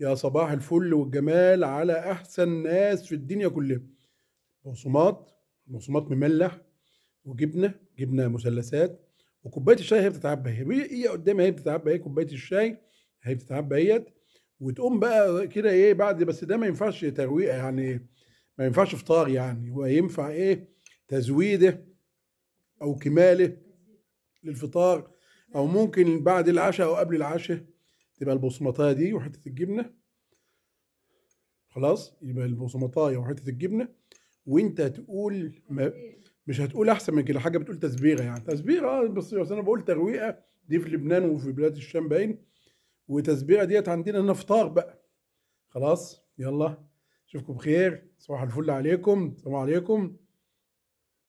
يا صباح الفل والجمال على احسن ناس في الدنيا كلها بصمات بصمات مملح وجبنه جبنه مثلثات وكوبايه الشاي هي بتتعبى هي هي إيه قدامي هي بتتعبى هي كوبايه الشاي هي بتتعبى هي وتقوم بقى كده ايه بعد بس ده ما ينفعش ترويق يعني ما ينفعش فطار يعني هو ينفع ايه تزويده او كماله للفطار او ممكن بعد العشاء او قبل العشاء تبقى البصمتايه دي وحته الجبنه خلاص يبقى البصمتايه وحته الجبنه وانت تقول ما مش هتقول احسن من كده حاجه بتقول تسبيغه يعني تسبيغه اه بس انا بقول تغويقه دي في لبنان وفي بلاد الشام باين وتسبيغه ديت عندنا هنا فطار بقى خلاص يلا اشوفكم بخير صباح الفل عليكم السلام عليكم